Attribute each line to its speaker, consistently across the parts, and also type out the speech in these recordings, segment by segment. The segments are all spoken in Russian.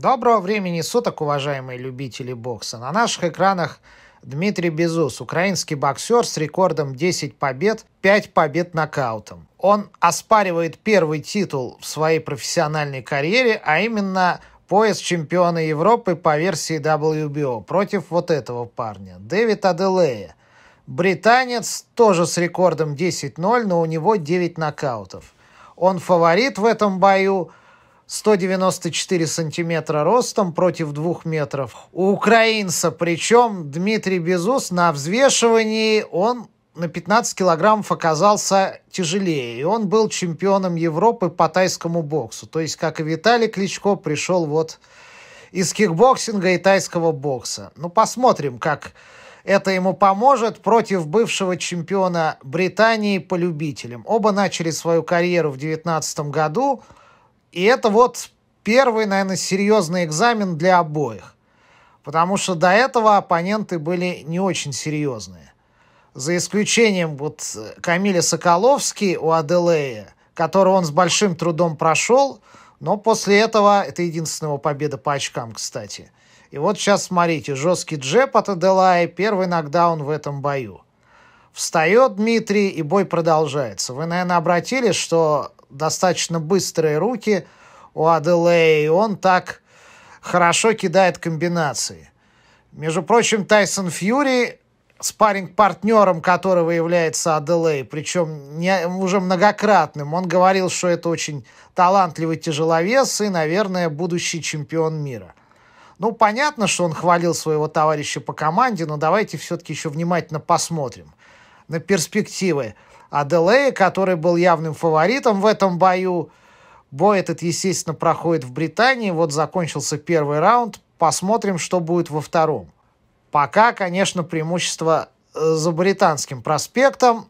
Speaker 1: Доброго времени суток, уважаемые любители бокса. На наших экранах Дмитрий Безус, украинский боксер с рекордом 10 побед, 5 побед нокаутом. Он оспаривает первый титул в своей профессиональной карьере, а именно пояс чемпиона Европы по версии WBO против вот этого парня, Дэвид Аделея. Британец тоже с рекордом 10-0, но у него 9 нокаутов. Он фаворит в этом бою – 194 сантиметра ростом против 2 метров. У украинца, причем Дмитрий Безус на взвешивании он на 15 килограммов оказался тяжелее. И он был чемпионом Европы по тайскому боксу. То есть, как и Виталий Кличко, пришел вот из кикбоксинга и тайского бокса. Ну, посмотрим, как это ему поможет против бывшего чемпиона Британии по любителям. Оба начали свою карьеру в 2019 году. И это вот первый, наверное, серьезный экзамен для обоих. Потому что до этого оппоненты были не очень серьезные. За исключением вот э, Камиля Соколовский у Аделея, которого он с большим трудом прошел, но после этого это единственная его победа по очкам, кстати. И вот сейчас смотрите, жесткий джеб от Аделая, первый нокдаун в этом бою. Встает Дмитрий, и бой продолжается. Вы, наверное, обратили, что достаточно быстрые руки у Аделея, и он так хорошо кидает комбинации. Между прочим, Тайсон Фьюри спаринг партнером которого является Аделей, причем не, уже многократным. Он говорил, что это очень талантливый тяжеловес и, наверное, будущий чемпион мира. Ну, понятно, что он хвалил своего товарища по команде, но давайте все-таки еще внимательно посмотрим на перспективы Аделея, который был явным фаворитом в этом бою. Бой этот, естественно, проходит в Британии. Вот закончился первый раунд. Посмотрим, что будет во втором. Пока, конечно, преимущество э, за британским проспектом.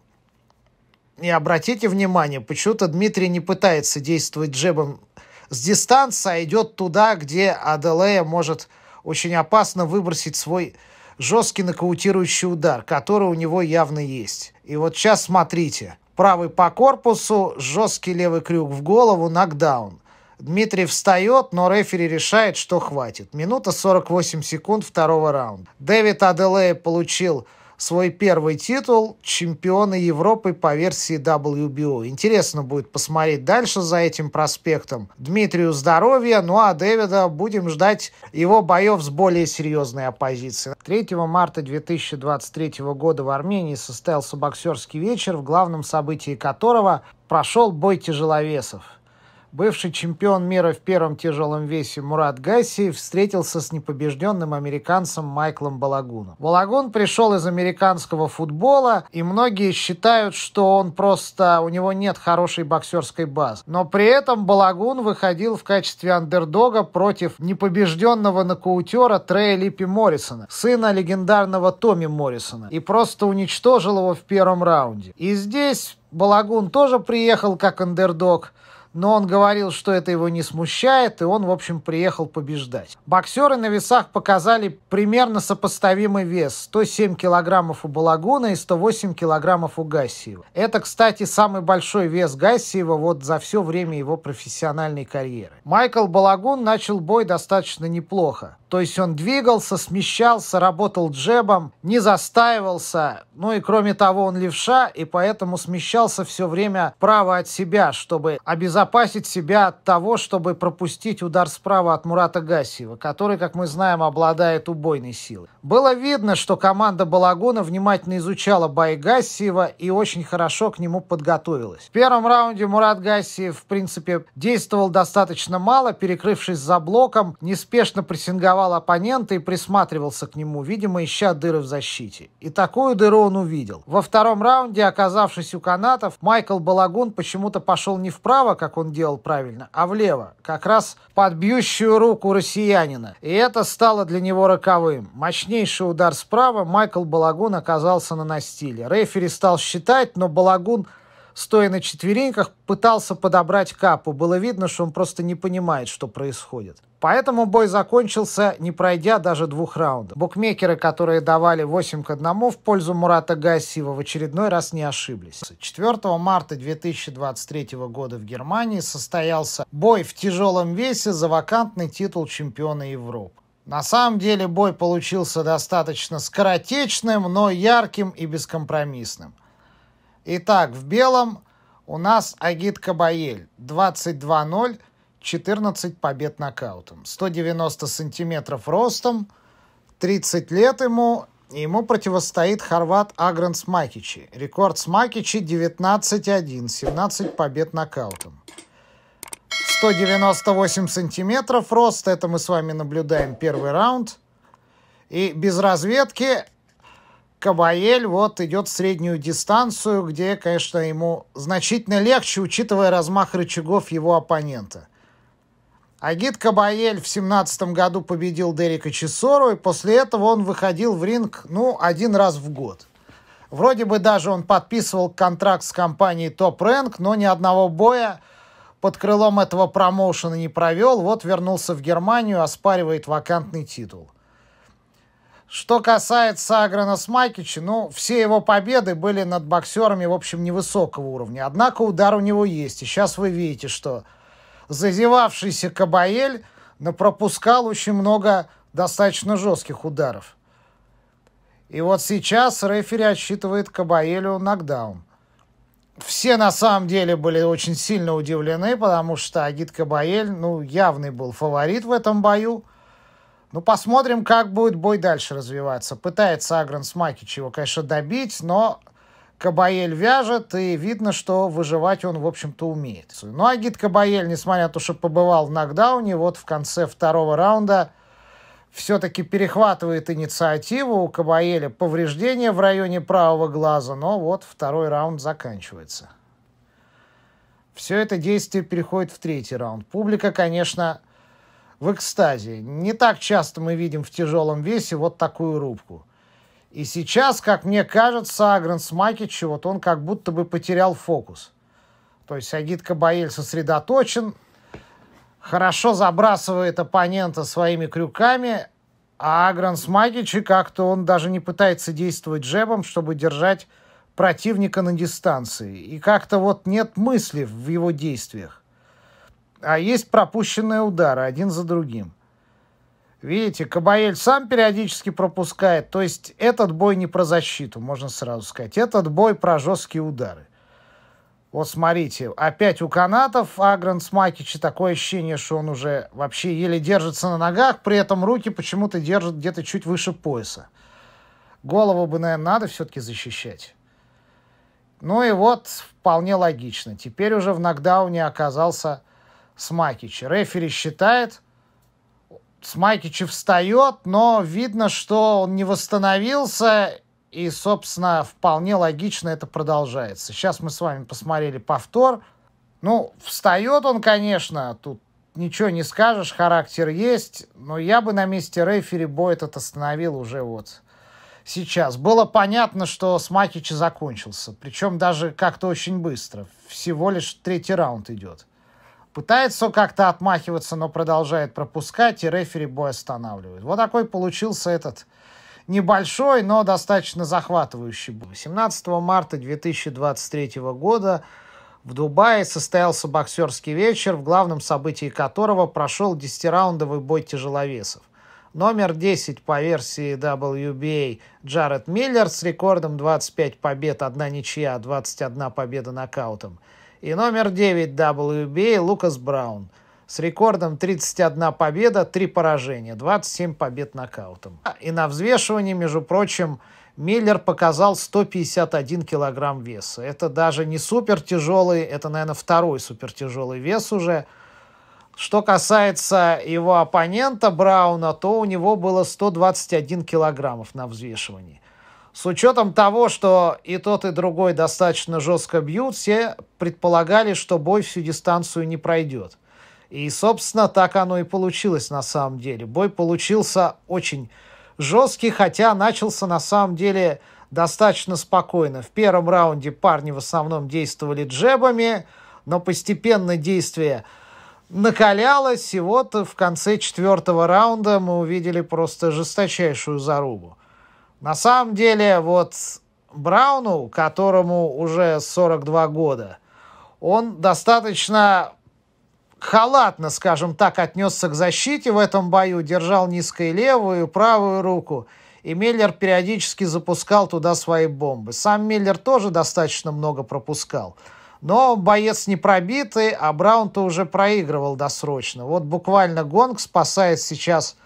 Speaker 1: И обратите внимание, почему-то Дмитрий не пытается действовать джебом с дистанции, а идет туда, где Аделея может очень опасно выбросить свой жесткий нокаутирующий удар, который у него явно есть. И вот сейчас смотрите. Правый по корпусу, жесткий левый крюк в голову, нокдаун. Дмитрий встает, но рефери решает, что хватит. Минута 48 секунд второго раунда. Дэвид Аделея получил свой первый титул чемпиона Европы по версии WBO. Интересно будет посмотреть дальше за этим проспектом. Дмитрию здоровья, ну а Дэвида будем ждать его боев с более серьезной оппозицией. 3 марта 2023 года в Армении состоялся боксерский вечер, в главном событии которого прошел бой тяжеловесов. Бывший чемпион мира в первом тяжелом весе Мурат Гасси встретился с непобежденным американцем Майклом Балагуном. Балагун пришел из американского футбола, и многие считают, что он просто... у него нет хорошей боксерской базы. Но при этом Балагун выходил в качестве андердога против непобежденного нокаутера Трея Липпи Моррисона, сына легендарного Томми Моррисона, и просто уничтожил его в первом раунде. И здесь Балагун тоже приехал как андердог – но он говорил, что это его не смущает, и он, в общем, приехал побеждать. Боксеры на весах показали примерно сопоставимый вес. 107 килограммов у Балагуна и 108 килограммов у Гассиева. Это, кстати, самый большой вес Гассиева вот за все время его профессиональной карьеры. Майкл Балагун начал бой достаточно неплохо. То есть он двигался, смещался, работал джебом, не застаивался. Ну и кроме того, он левша, и поэтому смещался все время право от себя, чтобы обезопасить себя от того, чтобы пропустить удар справа от Мурата Гасиева, который, как мы знаем, обладает убойной силой. Было видно, что команда Балагуна внимательно изучала бой Гасиева и очень хорошо к нему подготовилась. В первом раунде Мурат Гасиев, в принципе, действовал достаточно мало, перекрывшись за блоком, неспешно прессинговал доставал оппонента и присматривался к нему, видимо, ища дыры в защите. И такую дыру он увидел. Во втором раунде, оказавшись у канатов, Майкл Балагун почему-то пошел не вправо, как он делал правильно, а влево, как раз под бьющую руку россиянина. И это стало для него роковым. Мощнейший удар справа, Майкл Балагун оказался на настиле. Рефери стал считать, но Балагун стоя на четвереньках, пытался подобрать капу. Было видно, что он просто не понимает, что происходит. Поэтому бой закончился, не пройдя даже двух раундов. Букмекеры, которые давали 8 к 1 в пользу Мурата Гасива, в очередной раз не ошиблись. 4 марта 2023 года в Германии состоялся бой в тяжелом весе за вакантный титул чемпиона Европы. На самом деле бой получился достаточно скоротечным, но ярким и бескомпромиссным. Итак, в белом у нас Агит Кабаель 22-0, 14 побед нокаутом. 190 сантиметров ростом, 30 лет ему, ему противостоит хорват Агран Смакичи. Рекорд Смакичи 19-1, 17 побед нокаутом. 198 сантиметров рост, это мы с вами наблюдаем первый раунд. И без разведки Кабаель вот идет среднюю дистанцию, где, конечно, ему значительно легче, учитывая размах рычагов его оппонента. Агит Кабаель в 17 году победил Дерека Чесору, и после этого он выходил в ринг, ну, один раз в год. Вроде бы даже он подписывал контракт с компанией Топ Рэнк, но ни одного боя под крылом этого промоушена не провел. Вот вернулся в Германию, оспаривает вакантный титул. Что касается Аграна Смайкича, ну, все его победы были над боксерами, в общем, невысокого уровня. Однако удар у него есть. И сейчас вы видите, что зазевавшийся Кабаель пропускал очень много достаточно жестких ударов. И вот сейчас рефери отсчитывает Кабаелю нокдаун. Все на самом деле были очень сильно удивлены, потому что Агит Кабаель, ну, явный был фаворит в этом бою. Ну, посмотрим, как будет бой дальше развиваться. Пытается Агран Смакич его, конечно, добить, но Кабаель вяжет, и видно, что выживать он, в общем-то, умеет. Ну, а Гид Кабаель, несмотря на то, что побывал в нокдауне, вот в конце второго раунда все-таки перехватывает инициативу. У Кабаеля повреждение в районе правого глаза, но вот второй раунд заканчивается. Все это действие переходит в третий раунд. Публика, конечно, в экстазе. Не так часто мы видим в тяжелом весе вот такую рубку. И сейчас, как мне кажется, Агранс Макичи вот он как будто бы потерял фокус. То есть Агит Кабаель сосредоточен, хорошо забрасывает оппонента своими крюками, а Агранс Макичи как-то он даже не пытается действовать джебом, чтобы держать противника на дистанции. И как-то вот нет мысли в его действиях а есть пропущенные удары один за другим. Видите, Кабаель сам периодически пропускает. То есть этот бой не про защиту, можно сразу сказать. Этот бой про жесткие удары. Вот смотрите, опять у канатов Агран Макичи такое ощущение, что он уже вообще еле держится на ногах, при этом руки почему-то держат где-то чуть выше пояса. Голову бы, наверное, надо все-таки защищать. Ну и вот, вполне логично. Теперь уже в нокдауне оказался Смайкича. Рефери считает, Смайкича встает, но видно, что он не восстановился, и, собственно, вполне логично это продолжается. Сейчас мы с вами посмотрели повтор. Ну, встает он, конечно, тут ничего не скажешь, характер есть, но я бы на месте рефери бой этот остановил уже вот сейчас. Было понятно, что Смакич закончился, причем даже как-то очень быстро, всего лишь третий раунд идет. Пытается как-то отмахиваться, но продолжает пропускать, и рефери бой останавливает. Вот такой получился этот небольшой, но достаточно захватывающий бой. 17 марта 2023 года в Дубае состоялся боксерский вечер, в главном событии которого прошел 10-раундовый бой тяжеловесов. Номер 10 по версии WBA Джаред Миллер с рекордом 25 побед, одна ничья, 21 победа нокаутом – и номер 9 WBA Лукас Браун с рекордом 31 победа, 3 поражения, 27 побед нокаутом. А, и на взвешивании, между прочим, Миллер показал 151 килограмм веса. Это даже не супер тяжелый, это, наверное, второй супер тяжелый вес уже. Что касается его оппонента Брауна, то у него было 121 килограммов на взвешивании. С учетом того, что и тот, и другой достаточно жестко бьют, все предполагали, что бой всю дистанцию не пройдет. И, собственно, так оно и получилось на самом деле. Бой получился очень жесткий, хотя начался на самом деле достаточно спокойно. В первом раунде парни в основном действовали джебами, но постепенно действие накалялось, и вот в конце четвертого раунда мы увидели просто жесточайшую зарубу. На самом деле, вот Брауну, которому уже 42 года, он достаточно халатно, скажем так, отнесся к защите в этом бою, держал низкой левую, и правую руку, и Миллер периодически запускал туда свои бомбы. Сам Миллер тоже достаточно много пропускал. Но боец не пробитый, а Браун-то уже проигрывал досрочно. Вот буквально гонг спасает сейчас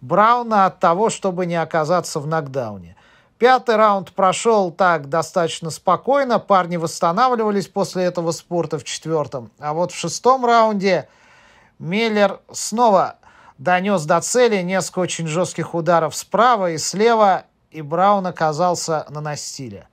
Speaker 1: Брауна от того, чтобы не оказаться в нокдауне. Пятый раунд прошел так достаточно спокойно. Парни восстанавливались после этого спорта в четвертом. А вот в шестом раунде Миллер снова донес до цели несколько очень жестких ударов справа и слева, и Браун оказался на настиле.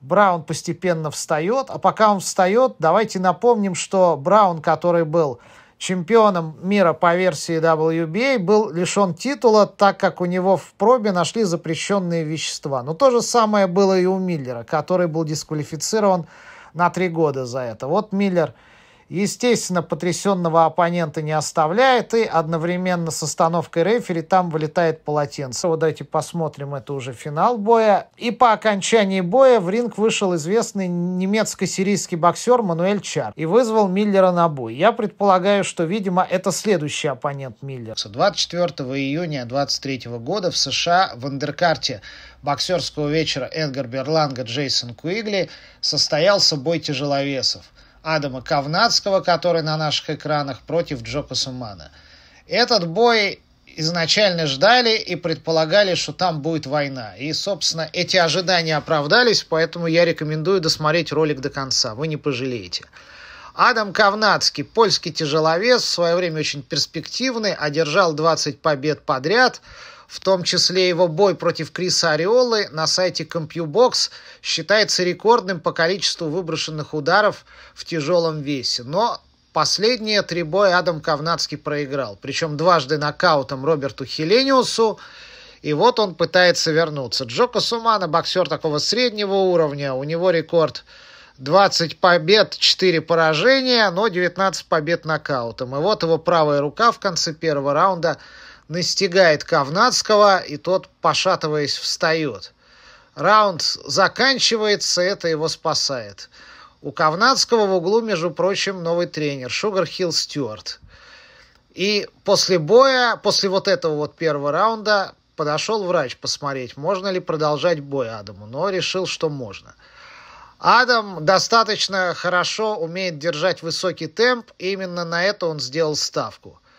Speaker 1: Браун постепенно встает, а пока он встает, давайте напомним, что Браун, который был чемпионом мира по версии WBA, был лишен титула, так как у него в пробе нашли запрещенные вещества. Но то же самое было и у Миллера, который был дисквалифицирован на три года за это. Вот Миллер – естественно, потрясенного оппонента не оставляет, и одновременно с остановкой рефери там вылетает полотенце. Вот давайте посмотрим, это уже финал боя. И по окончании боя в ринг вышел известный немецко-сирийский боксер Мануэль Чар и вызвал Миллера на бой. Я предполагаю, что, видимо, это следующий оппонент Миллера. 24 июня 2023 года в США в андеркарте боксерского вечера Эдгар Берланга Джейсон Куигли состоялся бой тяжеловесов – Адама Кавнацкого, который на наших экранах, против Джока Сумана. Этот бой изначально ждали и предполагали, что там будет война. И, собственно, эти ожидания оправдались, поэтому я рекомендую досмотреть ролик до конца. Вы не пожалеете. Адам Кавнацкий, польский тяжеловес, в свое время очень перспективный, одержал 20 побед подряд – в том числе его бой против Криса Ореолы на сайте CompuBox, считается рекордным по количеству выброшенных ударов в тяжелом весе. Но последние три боя Адам Кавнацкий проиграл, причем дважды нокаутом Роберту Хелениусу, и вот он пытается вернуться. Джоко Сумана, боксер такого среднего уровня, у него рекорд 20 побед, 4 поражения, но 19 побед нокаутом. И вот его правая рука в конце первого раунда настигает Кавнадского, и тот, пошатываясь, встает. Раунд заканчивается, это его спасает. У Кавнадского в углу, между прочим, новый тренер Шугар Хилл Стюарт. И после боя, после вот этого вот первого раунда, подошел врач посмотреть, можно ли продолжать бой Адаму, но решил, что можно. Адам достаточно хорошо умеет держать высокий темп, и именно на это он сделал ставку –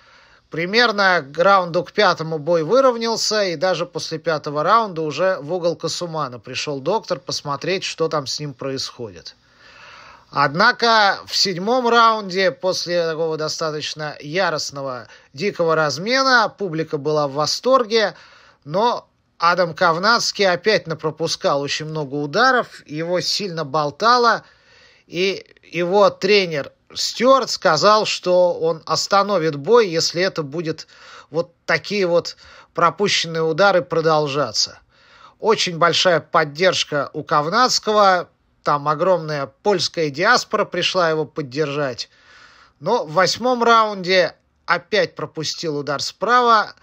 Speaker 1: Примерно к раунду к пятому бой выровнялся, и даже после пятого раунда уже в угол Касумана пришел доктор посмотреть, что там с ним происходит. Однако в седьмом раунде, после такого достаточно яростного дикого размена, публика была в восторге, но Адам Кавнацкий опять напропускал очень много ударов, его сильно болтало, и его тренер Стюарт сказал, что он остановит бой, если это будет вот такие вот пропущенные удары продолжаться. Очень большая поддержка у Кавнадского, там огромная польская диаспора пришла его поддержать. Но в восьмом раунде опять пропустил удар справа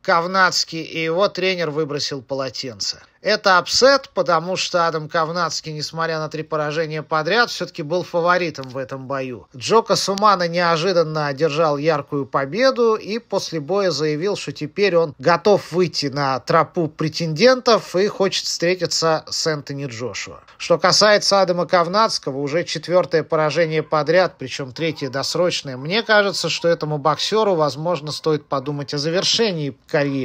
Speaker 1: Кавнадский, и его тренер выбросил полотенце. Это апсет, потому что Адам Ковнацкий, несмотря на три поражения подряд, все-таки был фаворитом в этом бою. Джока Сумана неожиданно одержал яркую победу и после боя заявил, что теперь он готов выйти на тропу претендентов и хочет встретиться с Энтони Джошуа. Что касается Адама Ковнацкого, уже четвертое поражение подряд, причем третье досрочное, мне кажется, что этому боксеру, возможно, стоит подумать о завершении карьеры.